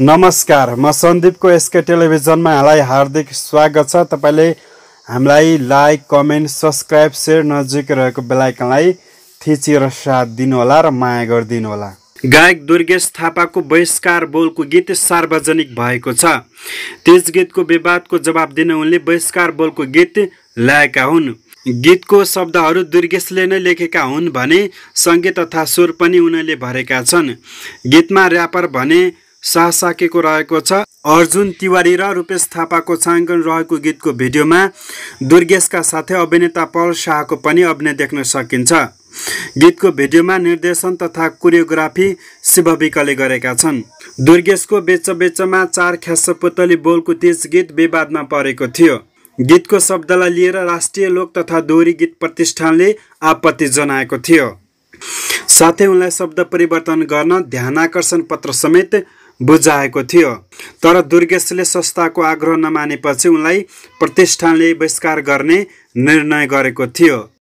नमस्कार म सन्दीपको एसके टेलिभिजनमा यहाँलाई हार्दिक स्वागत छ तपाईँले हामीलाई लाइक कमेन्ट सब्सक्राइब सेयर नजिक रहेको बेलायकनलाई थिचेर साथ दिनुहोला र माया गरिदिनुहोला गायक दुर्गेश थापाको बहिष्कार बोलको गीत सार्वजनिक भएको छ त्यस गीतको विवादको जवाब दिन उनले बहिष्कार बोलको गीत ल्याएका हुन् गीतको शब्दहरू दुर्गेशले नै लेखेका हुन् भने सङ्गीत तथा स्वर पनि उनले भरेका छन् गीतमा ऱ्यापर भने साह साकेको रहेको छ अर्जुन तिवारी र रूपेश थापाको छायाङ्कन रहेको गीतको भिडियोमा दुर्गेशका साथै अभिनेता पल शाहको पनि अभिनय देख्न सकिन्छ गीतको भिडियोमा निर्देशन तथा कोरियोग्राफी शिवविकले गरेका छन् दुर्गेशको बेच बेचमा चार ख्यास बोलको तेज गीत विवादमा परेको थियो गीतको शब्दलाई लिएर राष्ट्रिय लोक तथा दोहोरी गीत प्रतिष्ठानले आपत्ति जनाएको थियो साथै उनलाई शब्द परिवर्तन गर्न ध्यानाकर्षण पत्र समेत बुझाएको थियो तर दुर्गेशले संस्थाको आग्रह नमानेपछि उनलाई प्रतिष्ठानले बहिष्कार गर्ने निर्णय गरेको थियो